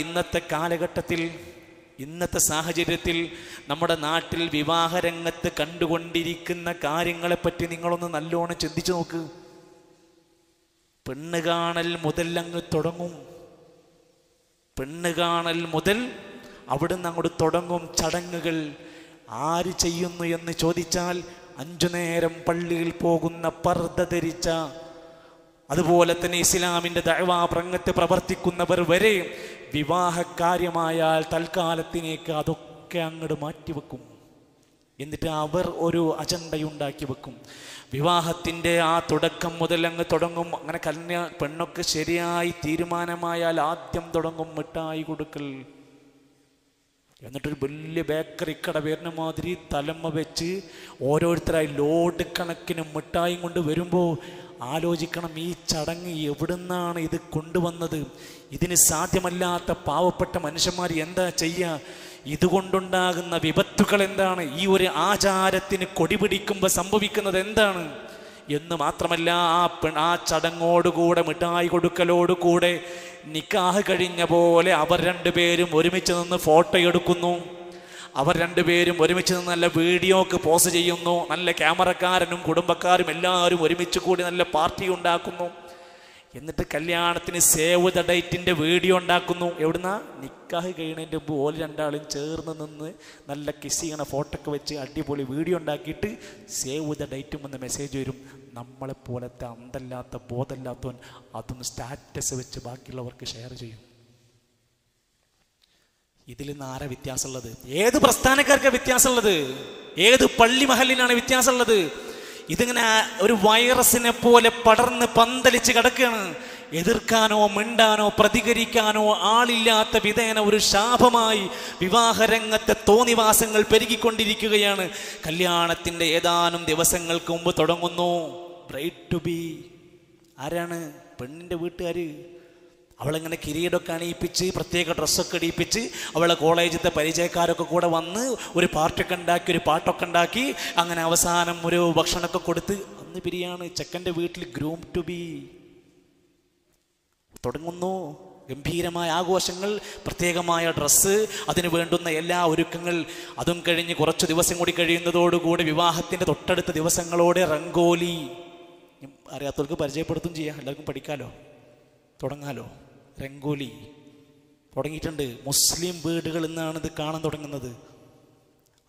ഇന്നത്തെ കാലഘട്ടത്തിൽ ഇന്നത്തെ സാഹചര്യത്തിൽ നമ്മുടെ നാട്ടിൽ വിവാഹരംഗത്ത് കണ്ടുകൊണ്ടിരിക്കുന്ന കാര്യങ്ങളെപ്പറ്റി നിങ്ങളൊന്ന് നല്ലോണം ചിന്തിച്ചു നോക്ക് പെണ്ണ് കാണൽ മുതൽ അങ്ങ് തുടങ്ങും പെണ്ണ് കാണൽ മുതൽ അവിടുന്ന് അങ്ങോട്ട് തുടങ്ങും ചടങ്ങുകൾ ആര് ചെയ്യുന്നു എന്ന് ചോദിച്ചാൽ അഞ്ചു നേരം പള്ളിയിൽ പോകുന്ന പർദ്ദ ധരിച്ച അതുപോലെ തന്നെ ഇസ്ലാമിൻ്റെ ദഴവാ പ്രങ്ങത്ത് പ്രവർത്തിക്കുന്നവർ വരെ വിവാഹകാര്യമായാൽ തൽക്കാലത്തിനേക്ക് അതൊക്കെ അങ്ങോട്ട് മാറ്റിവെക്കും എന്നിട്ട് അവർ ഒരു അജണ്ടയുണ്ടാക്കി വെക്കും വിവാഹത്തിൻ്റെ ആ തുടക്കം മുതൽ അങ്ങ് തുടങ്ങും അങ്ങനെ കല്യാ പെണ്ണൊക്കെ ശരിയായി തീരുമാനമായാൽ ആദ്യം തുടങ്ങും മിഠായി കൊടുക്കൽ എന്നിട്ടൊരു വലിയ ബേക്കറി കട വരുന്ന മാതിരി തലമ്മ വെച്ച് ഓരോരുത്തരായി ലോഡ് കണക്കിന് മിഠായി കൊണ്ട് വരുമ്പോൾ ആലോചിക്കണം ഈ ചടങ്ങ് എവിടുന്നാണ് ഇത് കൊണ്ടുവന്നത് ഇതിന് സാധ്യമല്ലാത്ത പാവപ്പെട്ട മനുഷ്യന്മാർ എന്താ ചെയ്യുക ഇതുകൊണ്ടുണ്ടാകുന്ന വിപത്തുകൾ എന്താണ് ഈ ഒരു ആചാരത്തിന് കൊടി പിടിക്കുമ്പോൾ സംഭവിക്കുന്നത് എന്താണ് എന്ന് മാത്രമല്ല ആ പെൺ ആ ചടങ്ങോടുകൂടെ മിഠായി കൊടുക്കലോടുകൂടെ നിക്കാഹ് കഴിഞ്ഞ പോലെ അവർ രണ്ടുപേരും ഒരുമിച്ച് നിന്ന് ഫോട്ടോ എടുക്കുന്നു അവർ രണ്ടുപേരും ഒരുമിച്ച് നിന്ന് നല്ല വീഡിയോക്ക് പോസ് ചെയ്യുന്നു നല്ല ക്യാമറക്കാരനും കുടുംബക്കാരും എല്ലാവരും ഒരുമിച്ച് കൂടി നല്ല പാർട്ടി ഉണ്ടാക്കുന്നു എന്നിട്ട് കല്യാണത്തിന് സേവ് ദ ഡേറ്റിൻ്റെ വീഡിയോ ഉണ്ടാക്കുന്നു എവിടുന്ന നിക്കാഹ് കഴിയണതിൻ്റെ മുമ്പ് രണ്ടാളും ചേർന്ന് നിന്ന് നല്ല കിസ് ചെയ്യണ ഫോട്ടോക്ക് വെച്ച് അടിപൊളി വീഡിയോ ഉണ്ടാക്കിയിട്ട് സേവ് ദ ഡേറ്റും എന്ന മെസ്സേജ് വരും നമ്മളെപ്പോലത്തെ അന്തല്ലാത്ത ബോധമില്ലാത്തവൻ അതൊന്ന് സ്റ്റാറ്റസ് വെച്ച് ബാക്കിയുള്ളവർക്ക് ഷെയർ ചെയ്യും ഇതിൽ നിന്ന് ആരാ വ്യത്യാസമുള്ളത് ഏത് പ്രസ്ഥാനക്കാർക്ക് വ്യത്യാസമുള്ളത് ഏത് പള്ളി മഹലിനാണ് വ്യത്യാസമുള്ളത് ഇതിങ്ങനെ ഒരു വൈറസിനെ പോലെ പടർന്ന് പന്തലിച്ച് കിടക്കുകയാണ് എതിർക്കാനോ മിണ്ടാനോ പ്രതികരിക്കാനോ ആളില്ലാത്ത വിധേന ഒരു ശാപമായി വിവാഹരംഗത്തെ തോന്നിവാസങ്ങൾ പെരുകിക്കൊണ്ടിരിക്കുകയാണ് കല്യാണത്തിൻ്റെ ഏതാനും ദിവസങ്ങൾക്ക് മുമ്പ് തുടങ്ങുന്നു ബ്രൈറ്റ് ടു ബി ആരാണ് പെണ്ണിൻ്റെ വീട്ടുകാർ അവളിങ്ങനെ കിരീടമൊക്കെ അണിയിപ്പിച്ച് പ്രത്യേക ഡ്രസ്സൊക്കെ അടിയിപ്പിച്ച് അവളെ കോളേജിലത്തെ പരിചയക്കാരൊക്കെ കൂടെ വന്ന് ഒരു പാർട്ടിയൊക്കെ ഉണ്ടാക്കി ഒരു പാട്ടൊക്കെ ഉണ്ടാക്കി അങ്ങനെ അവസാനം ഒരു ഭക്ഷണമൊക്കെ കൊടുത്ത് അന്ന് പിരിയാണ് ചെക്കൻ്റെ വീട്ടിൽ ഗ്രൂം ടു ബി തുടങ്ങുന്നു ഗംഭീരമായ ആഘോഷങ്ങൾ പ്രത്യേകമായ ഡ്രസ്സ് അതിന് വേണ്ടുന്ന എല്ലാ ഒരുക്കങ്ങൾ അതും കഴിഞ്ഞ് കുറച്ച് ദിവസം കൂടി കഴിയുന്നതോടുകൂടി വിവാഹത്തിൻ്റെ തൊട്ടടുത്ത ദിവസങ്ങളോടെ റംഗോലി അറിയാത്തവർക്ക് പരിചയപ്പെടുത്തും ചെയ്യാം എല്ലാവർക്കും പഠിക്കാമല്ലോ തുടങ്ങാമല്ലോ രംഗോലി തുടങ്ങിയിട്ടുണ്ട് മുസ്ലിം വീടുകളിൽ നിന്നാണ് ഇത് കാണാൻ തുടങ്ങുന്നത്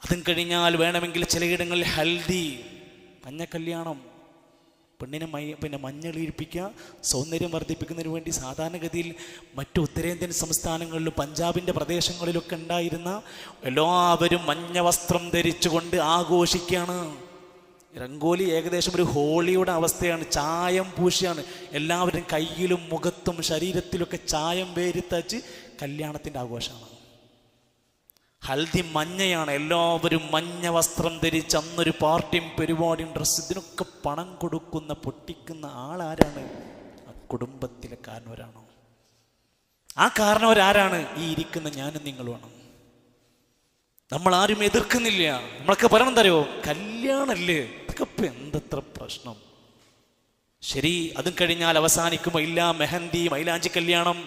അതും കഴിഞ്ഞാൽ വേണമെങ്കിൽ ചിലയിടങ്ങളിൽ ഹൽദി മഞ്ഞ കല്യാണം പെണ്ണിനെ മൈ പിന്നെ മഞ്ഞളിരിപ്പിക്കുക സൗന്ദര്യം വർദ്ധിപ്പിക്കുന്നതിന് വേണ്ടി സാധാരണഗതിയിൽ മറ്റു ഉത്തരേന്ത്യൻ സംസ്ഥാനങ്ങളിലും പഞ്ചാബിൻ്റെ പ്രദേശങ്ങളിലൊക്കെ ഉണ്ടായിരുന്ന എല്ലാവരും മഞ്ഞ വസ്ത്രം ധരിച്ചുകൊണ്ട് ആഘോഷിക്കുകയാണ് രംഗോലി ഏകദേശം ഒരു ഹോളിയുടെ അവസ്ഥയാണ് ചായം പൂശിയാണ് എല്ലാവരും കയ്യിലും മുഖത്തും ശരീരത്തിലൊക്കെ ചായം വേരിത്തച്ച് കല്യാണത്തിൻ്റെ ആഘോഷമാണ് ഹൽദി മഞ്ഞയാണ് എല്ലാവരും മഞ്ഞ വസ്ത്രം ധരിച്ച് അന്നൊരു പാർട്ടിയും പരിപാടിയും ഡ്രസ്സ് ഇതിനൊക്കെ പണം കൊടുക്കുന്ന പൊട്ടിക്കുന്ന ആളാരാണ് ആ കുടുംബത്തിലെ കാരണവരാണോ ആ കാരണവരാരാണ് ഈ ഇരിക്കുന്ന ഞാനും നിങ്ങളുമാണ് നമ്മൾ ആരും എതിർക്കുന്നില്ല നമ്മളൊക്കെ പറയണം തരുമോ കല്യാണല്ലേ അതൊക്കെ ഇപ്പൊ എന്തത്ര പ്രശ്നം ശരി അതും കഴിഞ്ഞാൽ അവസാനിക്കും ഇല്ല മെഹന്തി മൈലാഞ്ചി കല്യാണം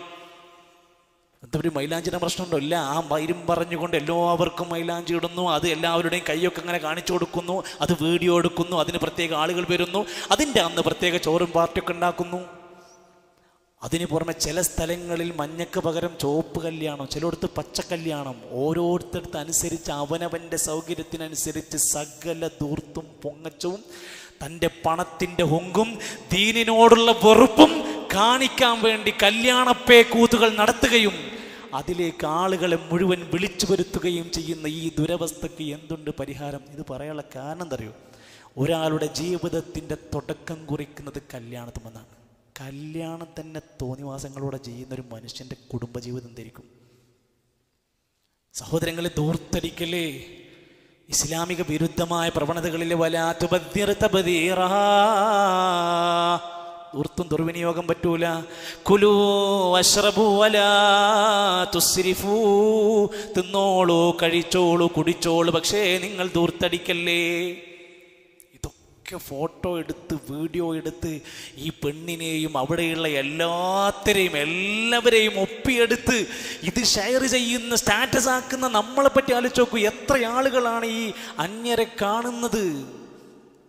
എന്താ ഒരു മൈലാഞ്ചിയുടെ പ്രശ്നമുണ്ടോ ഇല്ല ആ വൈരും പറഞ്ഞുകൊണ്ട് എല്ലാവർക്കും മൈലാഞ്ചി ഇടുന്നു അത് എല്ലാവരുടെയും കൈയൊക്കെ അങ്ങനെ കാണിച്ചു കൊടുക്കുന്നു അത് വീഡിയോ എടുക്കുന്നു അതിന് പ്രത്യേക ആളുകൾ വരുന്നു അതിൻ്റെ അന്ന് പ്രത്യേക ചോറും പാർട്ടിയൊക്കെ ഉണ്ടാക്കുന്നു അതിന് പുറമെ ചില സ്ഥലങ്ങളിൽ മഞ്ഞക്ക് പകരം ചുവപ്പ് കല്യാണം ചിലയിടത്ത് പച്ച കല്യാണം ഓരോരുത്തരത്ത് അനുസരിച്ച് അവനവൻ്റെ സൗകര്യത്തിനനുസരിച്ച് സകല ദൂർത്തും പൊങ്ങച്ചവും തൻ്റെ പണത്തിൻ്റെ ഹൊങ്കും ദീനിനോടുള്ള വെറുപ്പും കാണിക്കാൻ വേണ്ടി കല്യാണപ്പേ കൂത്തുകൾ നടത്തുകയും അതിലേക്ക് ആളുകളെ മുഴുവൻ വിളിച്ചു വരുത്തുകയും ചെയ്യുന്ന ഈ ദുരവസ്ഥയ്ക്ക് എന്തുണ്ട് പരിഹാരം ഇത് പറയാനുള്ള കാരണം എന്തറിയോ ഒരാളുടെ ജീവിതത്തിൻ്റെ തുടക്കം കുറിക്കുന്നത് കല്യാണത്തുമെന്നാണ് കല്യാണം തന്നെ തോന്നിവാസങ്ങളോടെ ചെയ്യുന്ന ഒരു മനുഷ്യൻ്റെ കുടുംബജീവിതം എന്തായിരിക്കും സഹോദരങ്ങളെ ദൂർത്തടിക്കലേ ഇസ്ലാമിക വിരുദ്ധമായ പ്രവണതകളിൽ വലാത്തുപതിർത്തപതീറ ദൂർത്തും ദുർവിനിയോഗം പറ്റൂല കുലു തുസ്രിഫൂ തിന്നോളൂ കഴിച്ചോളൂ കുടിച്ചോളൂ പക്ഷേ നിങ്ങൾ ദൂർത്തടിക്കല്ലേ ഒക്കെ ഫോട്ടോ എടുത്ത് വീഡിയോ എടുത്ത് ഈ പെണ്ണിനെയും അവിടെയുള്ള എല്ലാത്തിനെയും എല്ലാവരെയും ഒപ്പിയെടുത്ത് ഇത് ഷെയർ ചെയ്യുന്ന സ്റ്റാറ്റസ് ആക്കുന്ന നമ്മളെ പറ്റി ആലോചിച്ച് നോക്കൂ എത്ര ആളുകളാണ് ഈ അന്യരെ കാണുന്നത്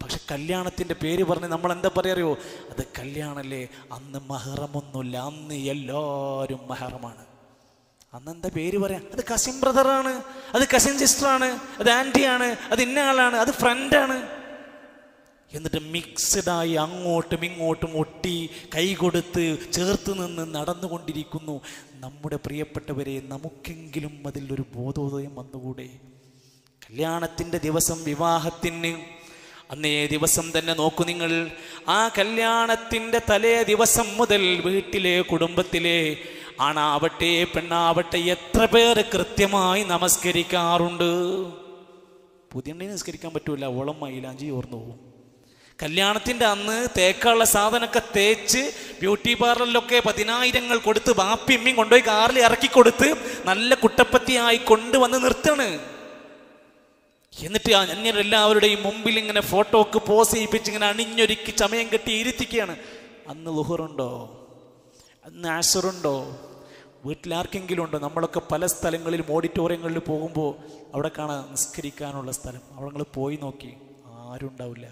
പക്ഷെ കല്യാണത്തിൻ്റെ പേര് പറഞ്ഞ് നമ്മൾ എന്താ പറയാറിയോ അത് കല്യാണല്ലേ അന്ന് മഹറമൊന്നുമില്ല അന്ന് എല്ലാവരും മഹറമാണ് അന്നെന്താ പേര് പറയാം അത് കസിൻ ബ്രദറാണ് അത് കസിൻ സിസ്റ്ററാണ് അത് ആൻറ്റിയാണ് അത് ഇന്ന ആളാണ് അത് ഫ്രണ്ടാണ് എന്നിട്ട് മിക്സഡായി അങ്ങോട്ടും ഇങ്ങോട്ടും ഒട്ടി കൈകൊടുത്ത് ചേർത്ത് നിന്ന് നടന്നുകൊണ്ടിരിക്കുന്നു നമ്മുടെ പ്രിയപ്പെട്ടവരെ നമുക്കെങ്കിലും അതിലൊരു ബോധോദയം വന്നുകൂടെ കല്യാണത്തിൻ്റെ ദിവസം വിവാഹത്തിന് അന്നേ ദിവസം തന്നെ നോക്കൂ നിങ്ങൾ ആ കല്യാണത്തിൻ്റെ തലേ ദിവസം മുതൽ വീട്ടിലെ കുടുംബത്തിലെ ആണാവട്ടെ പെണ്ണാവട്ടെ എത്ര പേര് കൃത്യമായി നമസ്കരിക്കാറുണ്ട് പുതിയ നിസ്കരിക്കാൻ പറ്റൂല ഓളം മൈലാഞ്ചി ഓർന്നു പോകും കല്യാണത്തിൻ്റെ അന്ന് തേക്കുള്ള സാധനമൊക്കെ തേച്ച് ബ്യൂട്ടി പാർലറിലൊക്കെ പതിനായിരങ്ങൾ കൊടുത്ത് ബാപ്പിയമ്മയും കൊണ്ടുപോയി കാറിൽ ഇറക്കി കൊടുത്ത് നല്ല കുട്ടപ്പത്തിയായി കൊണ്ടുവന്ന് നിർത്തണ് എന്നിട്ട് അന്യരെല്ലാവരുടെയും മുമ്പിൽ ഇങ്ങനെ ഫോട്ടോക്ക് പോസ് ചെയ്യിപ്പിച്ച് ഇങ്ങനെ അണിഞ്ഞൊരുക്കി ചമയം കെട്ടി ഇരുത്തിക്കുകയാണ് അന്ന് ലുഹറുണ്ടോ അന്ന് ആഷറുണ്ടോ വീട്ടിലാർക്കെങ്കിലും ഉണ്ടോ നമ്മളൊക്കെ പല സ്ഥലങ്ങളിലും ഓഡിറ്റോറിയങ്ങളിൽ പോകുമ്പോൾ അവിടെ കാണാൻ നിസ്കരിക്കാനുള്ള സ്ഥലം അവിടെ നിങ്ങൾ പോയി നോക്കി ആരും ഉണ്ടാവില്ല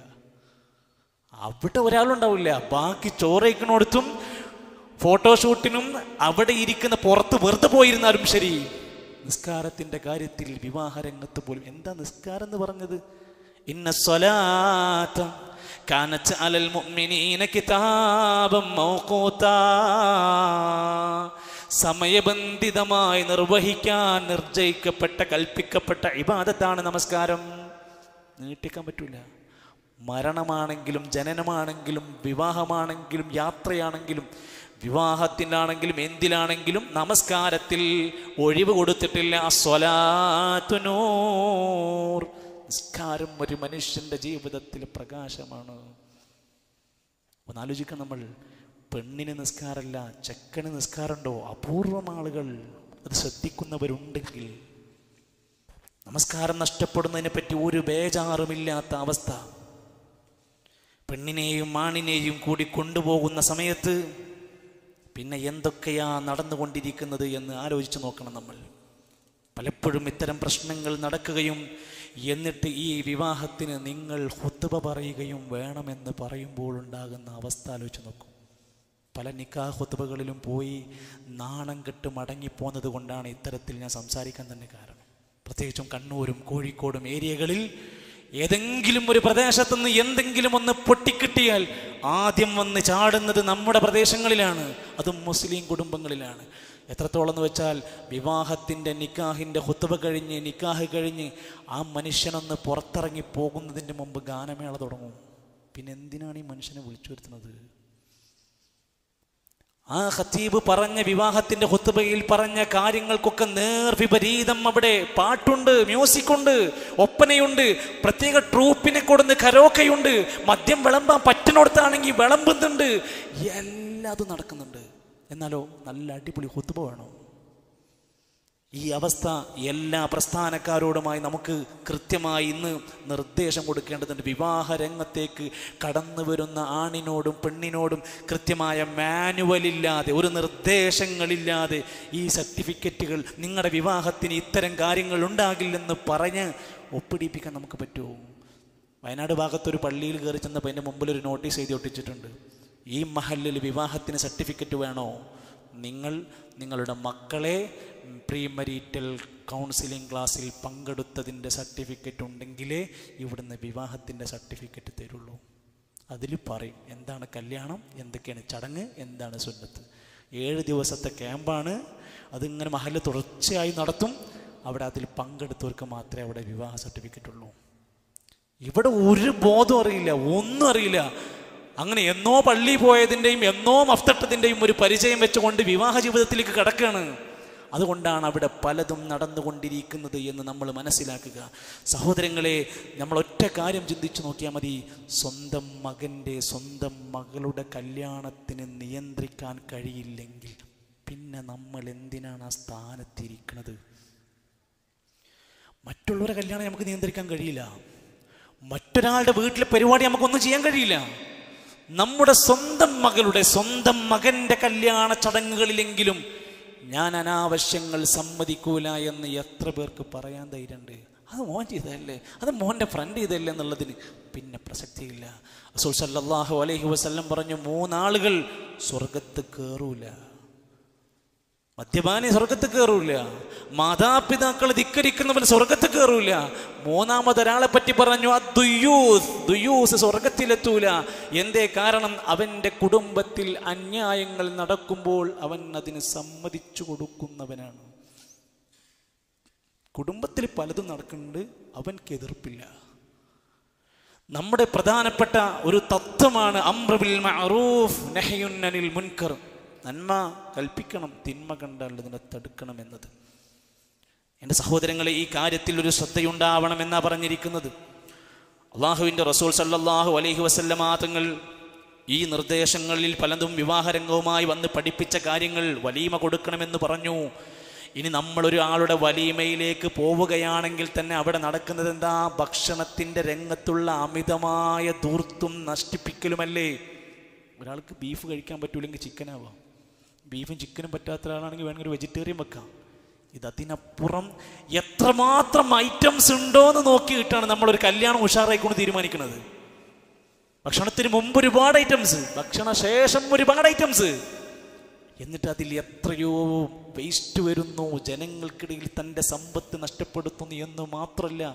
അവിടെ ഒരാളുണ്ടാവില്ല ബാക്കി ചോറയ്ക്കണോടത്തും ഫോട്ടോഷൂട്ടിനും അവിടെ ഇരിക്കുന്ന പുറത്ത് വെറുതെ പോയിരുന്നാലും ശരി നിസ്കാരത്തിന്റെ കാര്യത്തിൽ വിവാഹരംഗത്ത് പോലും എന്താ നിസ്കാരം എന്ന് പറഞ്ഞത് ഇന്ന സ്വലാത്ത കാനച്ച അലൽ മുഅ്മിനീന കിതാബം മൗഖൂതാ സമയബന്ധിതമായി നിർവഹിക്കാൻ നിർജയിക്കപ്പെട്ട കൽപ്പിക്കപ്പെട്ട ഇബാദത്താണ് നമസ്കാരം നീട്ടിക്കാൻ പറ്റൂല മരണമാണെങ്കിലും ജനനമാണെങ്കിലും വിവാഹമാണെങ്കിലും യാത്രയാണെങ്കിലും വിവാഹത്തിനാണെങ്കിലും എന്തിലാണെങ്കിലും നമസ്കാരത്തിൽ ഒഴിവ് കൊടുത്തിട്ടില്ല സ്വലാത്തുനൂർ നിസ്കാരം ഒരു മനുഷ്യൻ്റെ ജീവിതത്തിൽ പ്രകാശമാണ് ഒന്ന് ആലോചിക്കാം നമ്മൾ പെണ്ണിന് നിസ്കാരമല്ല ചെക്കന് നിസ്കാരമുണ്ടോ അപൂർവം ആളുകൾ അത് ശ്രദ്ധിക്കുന്നവരുണ്ടെങ്കിൽ നമസ്കാരം നഷ്ടപ്പെടുന്നതിനെ പറ്റി ഒരു ബേജാറുമില്ലാത്ത അവസ്ഥ പെണ്ണിനെയും ആണിനെയും കൂടി കൊണ്ടുപോകുന്ന സമയത്ത് പിന്നെ എന്തൊക്കെയാ നടന്നുകൊണ്ടിരിക്കുന്നത് എന്ന് ആലോചിച്ച് നോക്കണം നമ്മൾ പലപ്പോഴും ഇത്തരം പ്രശ്നങ്ങൾ നടക്കുകയും എന്നിട്ട് ഈ വിവാഹത്തിന് നിങ്ങൾ ഹുത്തുവ പറയുകയും വേണമെന്ന് ഉണ്ടാകുന്ന അവസ്ഥ ആലോചിച്ച് നോക്കും പല നിക്കാ ഹുത്തുവകളിലും പോയി നാണം കെട്ട് മടങ്ങിപ്പോന്നത് കൊണ്ടാണ് ഇത്തരത്തിൽ ഞാൻ സംസാരിക്കാൻ തന്നെ കാരണം പ്രത്യേകിച്ചും കണ്ണൂരും കോഴിക്കോടും ഏരിയകളിൽ ഏതെങ്കിലും ഒരു പ്രദേശത്തുനിന്ന് എന്തെങ്കിലും ഒന്ന് പൊട്ടിക്കിട്ടിയാൽ ആദ്യം വന്ന് ചാടുന്നത് നമ്മുടെ പ്രദേശങ്ങളിലാണ് അതും മുസ്ലിം കുടുംബങ്ങളിലാണ് എത്രത്തോളം എന്ന് വെച്ചാൽ വിവാഹത്തിൻ്റെ നിക്കാഹിൻ്റെ ഹുത്തുബ കഴിഞ്ഞ് നിക്കാഹ് കഴിഞ്ഞ് ആ മനുഷ്യനൊന്ന് പുറത്തിറങ്ങി പോകുന്നതിൻ്റെ മുമ്പ് ഗാനമേള തുടങ്ങും പിന്നെ എന്തിനാണ് ഈ മനുഷ്യനെ വിളിച്ചു വരുത്തുന്നത് ആ ഖത്തീബ് പറഞ്ഞ വിവാഹത്തിന്റെ ഹുത്തുബയിൽ പറഞ്ഞ കാര്യങ്ങൾക്കൊക്കെ വിപരീതം അവിടെ പാട്ടുണ്ട് മ്യൂസിക് ഉണ്ട് ഒപ്പനയുണ്ട് പ്രത്യേക ട്രൂപ്പിനെ കൊടുന്ന് കരോക്കയുണ്ട് മദ്യം വിളമ്പാൻ പറ്റുന്നിടത്താണെങ്കിൽ വിളമ്പുന്നുണ്ട് എല്ലാതും നടക്കുന്നുണ്ട് എന്നാലോ നല്ല അടിപൊളി ഹുത്തുബ വേണോ ഈ അവസ്ഥ എല്ലാ പ്രസ്ഥാനക്കാരോടുമായി നമുക്ക് കൃത്യമായി ഇന്ന് നിർദ്ദേശം കൊടുക്കേണ്ടതുണ്ട് വിവാഹ രംഗത്തേക്ക് കടന്നു വരുന്ന ആണിനോടും പെണ്ണിനോടും കൃത്യമായ മാനുവലില്ലാതെ ഒരു നിർദ്ദേശങ്ങളില്ലാതെ ഈ സർട്ടിഫിക്കറ്റുകൾ നിങ്ങളുടെ വിവാഹത്തിന് ഇത്തരം കാര്യങ്ങൾ ഉണ്ടാകില്ലെന്ന് പറഞ്ഞ് ഒപ്പിടിപ്പിക്കാൻ നമുക്ക് പറ്റുമോ വയനാട് ഭാഗത്തൊരു പള്ളിയിൽ കയറി ചെന്നപ്പോൾ എൻ്റെ മുമ്പിൽ ഒരു നോട്ടീസ് എഴുതി ഒട്ടിച്ചിട്ടുണ്ട് ഈ മഹലിൽ വിവാഹത്തിന് സർട്ടിഫിക്കറ്റ് വേണോ നിങ്ങൾ നിങ്ങളുടെ മക്കളെ പ്രീമരീറ്റൽ കൗൺസിലിംഗ് ക്ലാസ്സിൽ പങ്കെടുത്തതിൻ്റെ സർട്ടിഫിക്കറ്റ് ഉണ്ടെങ്കിലേ ഇവിടുന്ന് വിവാഹത്തിൻ്റെ സർട്ടിഫിക്കറ്റ് തരുള്ളൂ അതിൽ പറയും എന്താണ് കല്യാണം എന്തൊക്കെയാണ് ചടങ്ങ് എന്താണ് സുന്നത്ത് ഏഴ് ദിവസത്തെ ക്യാമ്പാണ് അതിങ്ങനെ മഹല് തുടർച്ചയായി നടത്തും അവിടെ അതിൽ പങ്കെടുത്തവർക്ക് മാത്രമേ അവിടെ വിവാഹ സർട്ടിഫിക്കറ്റ് ഉള്ളൂ ഇവിടെ ഒരു ബോധം അറിയില്ല ഒന്നും അറിയില്ല അങ്ങനെ എന്നോ പള്ളി പോയതിൻ്റെയും എന്നോ മഫ്തട്ടത്തിൻ്റെയും ഒരു പരിചയം വെച്ചുകൊണ്ട് വിവാഹ ജീവിതത്തിലേക്ക് കിടക്കുകയാണ് അതുകൊണ്ടാണ് അവിടെ പലതും നടന്നുകൊണ്ടിരിക്കുന്നത് എന്ന് നമ്മൾ മനസ്സിലാക്കുക സഹോദരങ്ങളെ നമ്മൾ ഒറ്റ കാര്യം ചിന്തിച്ചു നോക്കിയാൽ മതി സ്വന്തം മകൻ്റെ സ്വന്തം മകളുടെ കല്യാണത്തിന് നിയന്ത്രിക്കാൻ കഴിയില്ലെങ്കിൽ പിന്നെ നമ്മൾ എന്തിനാണ് ആ സ്ഥാനത്തിരിക്കുന്നത് മറ്റുള്ളവരുടെ കല്യാണം നമുക്ക് നിയന്ത്രിക്കാൻ കഴിയില്ല മറ്റൊരാളുടെ വീട്ടിലെ പരിപാടി നമുക്കൊന്നും ചെയ്യാൻ കഴിയില്ല നമ്മുടെ സ്വന്തം മകളുടെ സ്വന്തം മകൻ്റെ കല്യാണ ചടങ്ങുകളിലെങ്കിലും ഞാൻ അനാവശ്യങ്ങൾ സമ്മതിക്കൂല എന്ന് എത്ര പേർക്ക് പറയാൻ ധൈര്യമുണ്ട് അത് മോൻ ചെയ്തതല്ലേ അത് മോൻ്റെ ഫ്രണ്ട് ചെയ്തല്ലേ എന്നുള്ളതിന് പിന്നെ പ്രസക്തിയില്ല അസൂൽ അലഹി വസ്ല്ലം പറഞ്ഞു മൂന്നാളുകൾ സ്വർഗത്ത് കയറൂല മദ്യപാനി സ്വർഗത്ത് കയറൂല മാതാപിതാക്കൾ ധിക്കരിക്കുന്നവൻ സ്വർഗത്ത് കയറൂല മൂന്നാമതൊരാളെ പറ്റി പറഞ്ഞു ആ ദുയൂസ് ദുയൂസ് സ്വർഗത്തിലെത്തൂല എന്തേ കാരണം അവൻ്റെ കുടുംബത്തിൽ അന്യായങ്ങൾ നടക്കുമ്പോൾ അവൻ അതിന് സമ്മതിച്ചു കൊടുക്കുന്നവനാണ് കുടുംബത്തിൽ പലതും നടക്കുന്നുണ്ട് അവൻക്ക് എതിർപ്പില്ല നമ്മുടെ പ്രധാനപ്പെട്ട ഒരു തത്വമാണ് അമ്രബിൽ മഅറൂഫ് നെഹയുന്നനിൽ മുൻകറും നന്മ കൽപ്പിക്കണം തിന്മ കണ്ടാൽ അതിനെ തടുക്കണം എന്നത് എൻ്റെ സഹോദരങ്ങളെ ഈ കാര്യത്തിൽ ഒരു എന്നാ പറഞ്ഞിരിക്കുന്നത് അള്ളാഹുവിൻ്റെ റസൂൽ സല്ലാഹു അലൈഹി വസല്ലമാതങ്ങൾ ഈ നിർദ്ദേശങ്ങളിൽ പലതും വിവാഹരംഗവുമായി വന്ന് പഠിപ്പിച്ച കാര്യങ്ങൾ വലീമ കൊടുക്കണമെന്ന് പറഞ്ഞു ഇനി നമ്മളൊരാളുടെ വലീമയിലേക്ക് പോവുകയാണെങ്കിൽ തന്നെ അവിടെ നടക്കുന്നത് എന്താ ഭക്ഷണത്തിൻ്റെ രംഗത്തുള്ള അമിതമായ ധൂർത്തും നശിപ്പിക്കലുമല്ലേ ഒരാൾക്ക് ബീഫ് കഴിക്കാൻ പറ്റൂലെങ്കിൽ ചിക്കനാവാം ബീഫും ചിക്കനും പറ്റാത്ത ഒരാളാണെങ്കിൽ വേണമെങ്കിൽ ഒരു വെജിറ്റേറിയൻ വെക്കാം ഇത് അതിനപ്പുറം എത്രമാത്രം ഐറ്റംസ് ഉണ്ടോ എന്ന് നോക്കിയിട്ടാണ് നമ്മളൊരു കല്യാണം ഉഷാറായിക്കൊണ്ട് തീരുമാനിക്കുന്നത് ഭക്ഷണത്തിന് മുമ്പ് ഒരുപാട് ഐറ്റംസ് ഭക്ഷണ ശേഷം ഒരുപാട് ഐറ്റംസ് എന്നിട്ട് അതിൽ എത്രയോ വേസ്റ്റ് വരുന്നു ജനങ്ങൾക്കിടയിൽ തൻ്റെ സമ്പത്ത് നഷ്ടപ്പെടുത്തുന്നു എന്ന് മാത്രമല്ല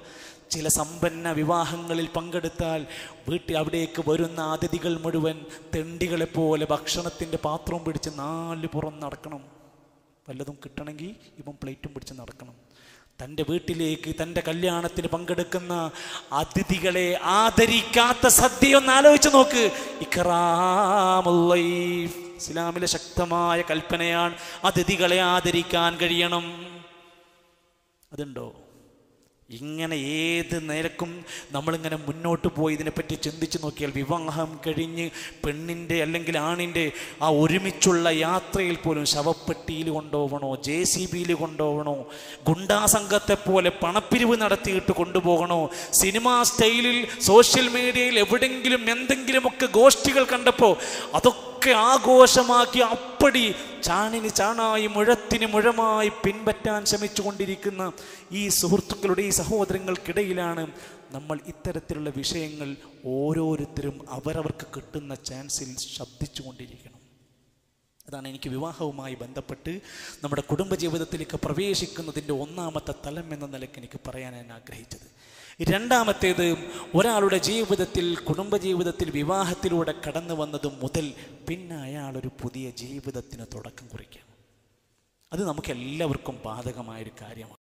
ചില സമ്പന്ന വിവാഹങ്ങളിൽ പങ്കെടുത്താൽ വീട്ടിൽ അവിടേക്ക് വരുന്ന അതിഥികൾ മുഴുവൻ തെണ്ടികളെപ്പോലെ ഭക്ഷണത്തിൻ്റെ പാത്രവും പിടിച്ച് നാല് പുറം നടക്കണം വല്ലതും കിട്ടണമെങ്കിൽ ഇപ്പം പ്ലേറ്റും പിടിച്ച് നടക്കണം തൻ്റെ വീട്ടിലേക്ക് തൻ്റെ കല്യാണത്തിന് പങ്കെടുക്കുന്ന അതിഥികളെ ആദരിക്കാത്ത സദ്യ ഒന്ന് ആലോചിച്ച് നോക്ക് ഇക്കറാമുള്ള ഇസ്ലാമിലെ ശക്തമായ കൽപ്പനയാണ് അതിഥികളെ ആദരിക്കാൻ കഴിയണം അതുണ്ടോ ഇങ്ങനെ ഏത് നിരക്കും നമ്മളിങ്ങനെ മുന്നോട്ട് പോയി ഇതിനെപ്പറ്റി ചിന്തിച്ച് നോക്കിയാൽ വിവാഹം കഴിഞ്ഞ് പെണ്ണിൻ്റെ അല്ലെങ്കിൽ ആണിൻ്റെ ആ ഒരുമിച്ചുള്ള യാത്രയിൽ പോലും ശവപ്പെട്ടിയിൽ കൊണ്ടുപോകണോ ജെ സി ബിയിൽ കൊണ്ടുപോകണോ ഗുണ്ടാസംഘത്തെ പോലെ പണപ്പിരിവ് നടത്തിയിട്ട് കൊണ്ടുപോകണോ സിനിമാ സ്റ്റൈലിൽ സോഷ്യൽ മീഡിയയിൽ എവിടെങ്കിലും എന്തെങ്കിലുമൊക്കെ ഗോഷ്ഠികൾ കണ്ടപ്പോൾ അതൊക്കെ ഒക്കെ ആഘോഷമാക്കി അപ്പടി ചാണിന് ചാണായി മുഴത്തിന് മുഴമായി പിൻപറ്റാൻ ശ്രമിച്ചുകൊണ്ടിരിക്കുന്ന ഈ സുഹൃത്തുക്കളുടെ ഈ സഹോദരങ്ങൾക്കിടയിലാണ് നമ്മൾ ഇത്തരത്തിലുള്ള വിഷയങ്ങൾ ഓരോരുത്തരും അവരവർക്ക് കിട്ടുന്ന ചാൻസിൽ ശബ്ദിച്ചുകൊണ്ടിരിക്കണം അതാണ് എനിക്ക് വിവാഹവുമായി ബന്ധപ്പെട്ട് നമ്മുടെ കുടുംബജീവിതത്തിലേക്ക് പ്രവേശിക്കുന്നതിൻ്റെ ഒന്നാമത്തെ തലം എന്ന നിലയ്ക്ക് എനിക്ക് പറയാൻ ഞാൻ ആഗ്രഹിച്ചത് രണ്ടാമത്തേത് ഒരാളുടെ ജീവിതത്തിൽ കുടുംബജീവിതത്തിൽ വിവാഹത്തിലൂടെ കടന്നു വന്നത് മുതൽ പിന്നെ അയാൾ ഒരു പുതിയ ജീവിതത്തിന് തുടക്കം കുറിക്കാം അത് നമുക്കെല്ലാവർക്കും ബാധകമായൊരു കാര്യമാണ്